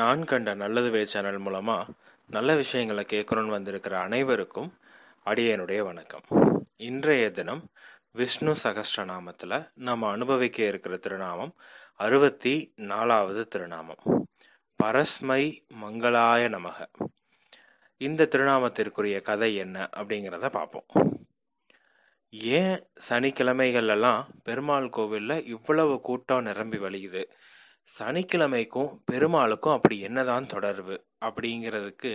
நான் கண்ட நல்லது வே சேனல் மூலமாக நல்ல விஷயங்களை கேட்கணும்னு வந்திருக்கிற அனைவருக்கும் அடியனுடைய வணக்கம் இன்றைய தினம் விஷ்ணு சகஸ்டநாமத்தில் நம்ம அனுபவிக்க இருக்கிற திருநாமம் அறுபத்தி நாலாவது திருநாமம் பரஸ்மை மங்களாய நமக இந்த திருநாமத்திற்குரிய கதை என்ன அப்படிங்கிறத பார்ப்போம் ஏன் சனிக்கிழமைகள்லாம் பெருமாள் கோவிலில் இவ்வளவு கூட்டம் நிரம்பி வழியுது சனிக்கிழமைக்கும் பெருமாளுக்கும் அப்படி என்னதான் தொடர்பு அப்படிங்கிறதுக்கு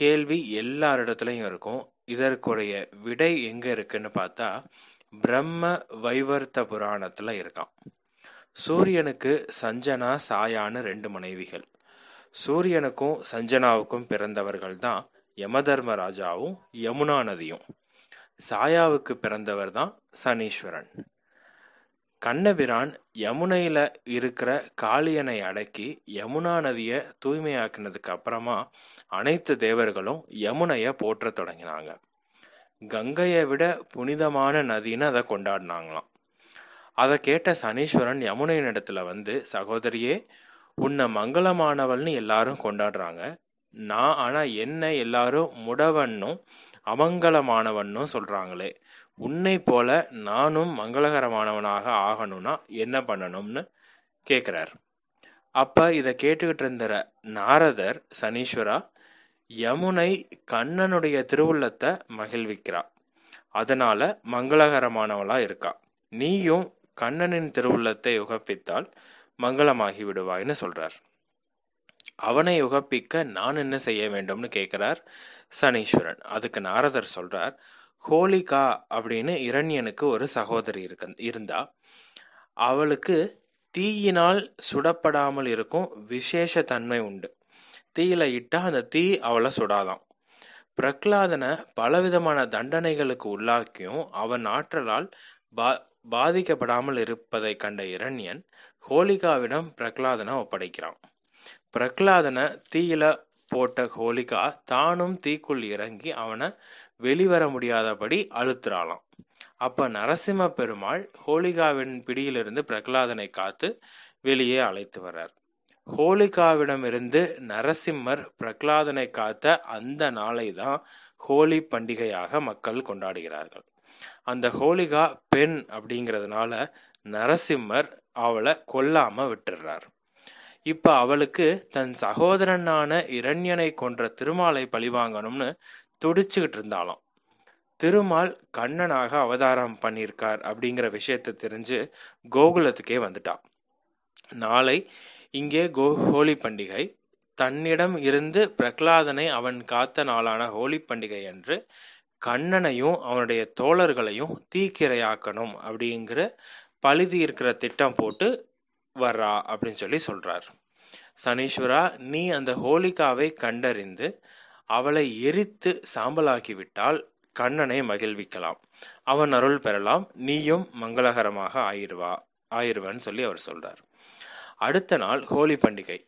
கேள்வி எல்லாரிடத்துலையும் இருக்கும் இதற்குரிய விடை எங்கே இருக்குன்னு பார்த்தா பிரம்ம வைவர்த்த புராணத்தில் இருக்கான் சூரியனுக்கு சஞ்சனா சாயான்னு ரெண்டு மனைவிகள் சூரியனுக்கும் சஞ்சனாவுக்கும் பிறந்தவர்கள் தான் யமதர்மராஜாவும் ராஜாவும் யமுனா நதியும் சாயாவுக்கு பிறந்தவர் தான் சனீஸ்வரன் கண்ணபிரான் யமுனையில் இருக்கிற காளியனை அடக்கி யமுனா நதியை தூய்மையாக்கினதுக்கு அப்புறமா அனைத்து தேவர்களும் யமுனையை போற்ற தொடங்கினாங்க கங்கையை விட புனிதமான நதின்னு அதை கொண்டாடினாங்களாம் அதை கேட்ட சனீஸ்வரன் யமுனையின் இடத்துல வந்து சகோதரியே உன்னை மங்களமானவள்னு எல்லாரும் கொண்டாடுறாங்க நான் ஆனால் என்னை எல்லாரும் முடவன்னும் அமங்கலமானவன்னும் சொல்கிறாங்களே உன்னை போல நானும் மங்களகரமானவனாக ஆகணும்னா என்ன பண்ணணும்னு கேட்குறார் அப்போ இதை கேட்டுக்கிட்டு இருந்த நாரதர் சனீஸ்வரா யமுனை கண்ணனுடைய திருவுள்ளத்தை மகிழ்விக்கிறா அதனால மங்களகரமானவளா இருக்கா நீயும் கண்ணனின் திருவுள்ளத்தை உகப்பித்தால் மங்களமாகி விடுவாய்னு சொல்றார் அவனை உகப்பிக்க நான் என்ன செய்ய வேண்டும்னு கேட்கிறார் சனீஸ்வரன் அதுக்கு நாரதர் சொல்றார் ஹோலிகா அப்படின்னு இரண்யனுக்கு ஒரு சகோதரி இருக்க இருந்தா அவளுக்கு தீயினால் சுடப்படாமல் இருக்கும் விசேஷ தன்மை உண்டு தீயில இட்டா அந்த தீ அவளை சுடாதான் பிரகலாதனை பலவிதமான தண்டனைகளுக்கு உள்ளாக்கியும் அவன் ஆற்றலால் பா பாதிக்கப்படாமல் இருப்பதை கண்ட இரண்யன் ஹோலிகாவிடம் பிரகலாதனை ஒப்படைக்கிறான் பிரகலாதனை தீயில போட்ட ஹோலிகா தானும் தீக்குள் இறங்கி அவனை வெளிவர முடியாதபடி அழுத்துறாளாம் அப்ப நரசிம்ம பெருமாள் ஹோலிகாவின் பிடியிலிருந்து பிரகலாதனை காத்து வெளியே அழைத்து வர்றார் ஹோலிகாவிடமிருந்து நரசிம்மர் பிரகலாதனை காத்த அந்த நாளை தான் ஹோலி பண்டிகையாக மக்கள் கொண்டாடுகிறார்கள் அந்த ஹோலிகா பெண் அப்படிங்கிறதுனால நரசிம்மர் அவளை கொல்லாம விட்டுடுறார் இப்ப அவளுக்கு தன் சகோதரனான இரண்யனை கொன்ற திருமாலை பழிவாங்கணும்னு துடிச்சுக்கிட்டு இருந்தாலும் திருமால் கண்ணனாக அவதாரம் பண்ணியிருக்கார் அப்படிங்கிற விஷயத்தை தெரிஞ்சு கோகுலத்துக்கே வந்துட்டான் நாளை இங்கே கோ ஹோலி பண்டிகை தன்னிடம் இருந்து பிரகலாதனை அவன் காத்த நாளான ஹோலி பண்டிகை என்று கண்ணனையும் அவனுடைய தோழர்களையும் தீக்கிரையாக்கணும் அப்படிங்கிற பழுதி இருக்கிற திட்டம் போட்டு வர்றா அப்படின்னு சொல்லி சொல்கிறார் சனீஸ்வரா நீ அந்த ஹோலிகாவை கண்டறிந்து அவளை எரித்து சாம்பலாக்கிவிட்டால் கண்ணனை மகிழ்விக்கலாம் அவன் அருள் பெறலாம் நீயும் மங்களகரமாக ஆயிடுவா ஆயிடுவான்னு சொல்லி அவர் சொல்றார் அடுத்த நாள் ஹோலி பண்டிகை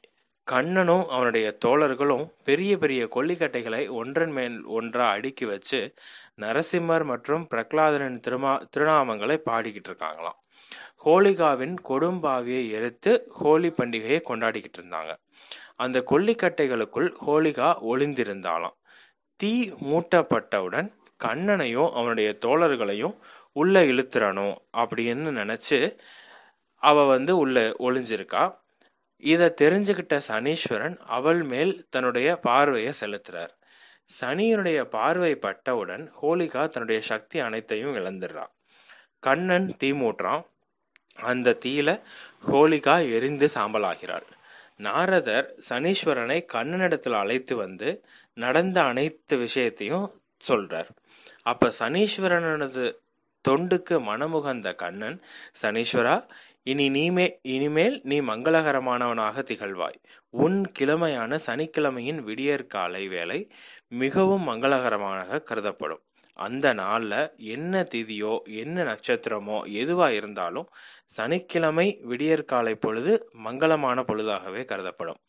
கண்ணனும் அவனுடைய தோழர்களும் பெரிய பெரிய கொல்லிக்கட்டைகளை ஒன்றன் மேல் ஒன்றா அடுக்கி வச்சு நரசிம்மர் மற்றும் பிரகலாதனின் திருமா திருநாமங்களை பாடிக்கிட்டு இருக்காங்களாம் ஹோலிகாவின் கொடும்பாவியை எரித்து ஹோலி பண்டிகையை கொண்டாடிக்கிட்டு இருந்தாங்க அந்த கொல்லிக்கட்டைகளுக்குள் ஹோலிகா ஒளிந்திருந்தாலாம் தீ மூட்டப்பட்டவுடன் கண்ணனையும் அவனுடைய தோழர்களையும் உள்ளே இழுத்துறணும் அப்படின்னு நினச்சி அவள் வந்து உள்ளே ஒளிஞ்சிருக்கா இதை தெரிஞ்சுக்கிட்ட சனீஸ்வரன் அவள் மேல் தன்னுடைய பார்வையை செலுத்துறார் சனியினுடைய பார்வை பட்டவுடன் ஹோலிகா தன்னுடைய சக்தி அனைத்தையும் இழந்துடுறான் கண்ணன் தீ மூட்டுறான் அந்த தீயில ஹோலிகா எரிந்து சாம்பலாகிறாள் நாரதர் சனீஸ்வரனை கண்ணனிடத்தில் அழைத்து வந்து நடந்த அனைத்து விஷயத்தையும் சொல்றார் அப்ப சனீஸ்வரனது தொண்டுக்கு மனமுகந்த கண்ணன் சனீஸ்வரா இனி நீமே இனிமேல் நீ மங்களகரமானவனாக திகழ்வாய் உன் கிழமையான சனிக்கிழமையின் விடியற்காலை வேலை மிகவும் மங்களகரமாக கருதப்படும் அந்த நாளில் என்ன திதியோ என்ன நட்சத்திரமோ எதுவாக இருந்தாலும் சனிக்கிழமை விடியற்காலை பொழுது மங்களமான பொழுதாகவே கருதப்படும்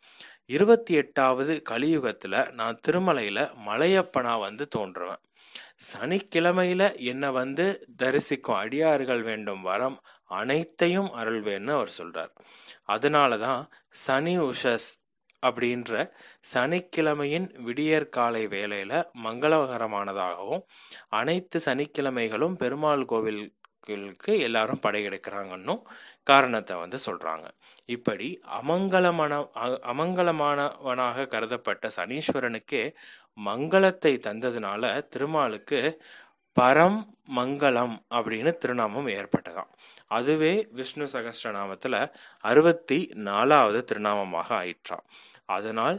இருபத்தி எட்டாவது கலியுகத்தில் நான் திருமலையில் மலையப்பனா வந்து தோன்றுவேன் சனிக்கிழமையில என்னை வந்து தரிசிக்கும் அடியார்கள் வேண்டும் வரம் அனைத்தையும் அருள்வேன்னு அவர் சொல்றார் அதனால தான் சனி உஷஸ் அப்படின்ற சனிக்கிழமையின் விடியற்காலை வேலையில் மங்களகரமானதாகவும் அனைத்து சனிக்கிழமைகளும் பெருமாள் கோவில் எல்லாரும் படையெடுக்கிறாங்கன்னும் காரணத்தை வந்து சொல்கிறாங்க இப்படி அமங்கலமான அமங்கலமானவனாக கருதப்பட்ட சனீஸ்வரனுக்கே மங்களத்தை தந்ததுனால திருமாலுக்கு பரம் மங்களம் அப்படின்னு திருநாமம் ஏற்பட்டதாம் அதுவே விஷ்ணு நாமத்தில் அறுபத்தி நாலாவது திருநாமமாக ஆயிற்றான் அதனால்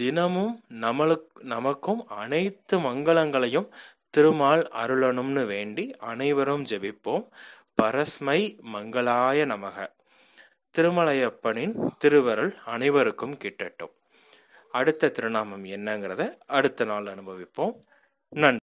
தினமும் நம்மளுக்கு நமக்கும் அனைத்து மங்களங்களையும் திருமால் அருளணும்னு வேண்டி அனைவரும் ஜெபிப்போம் பரஸ்மை மங்களாய நமக திருமலையப்பனின் திருவருள் அனைவருக்கும் கிட்டட்டும் அடுத்த திருநாமம் என்னங்கிறத அடுத்த நாள் அனுபவிப்போம் நன்றி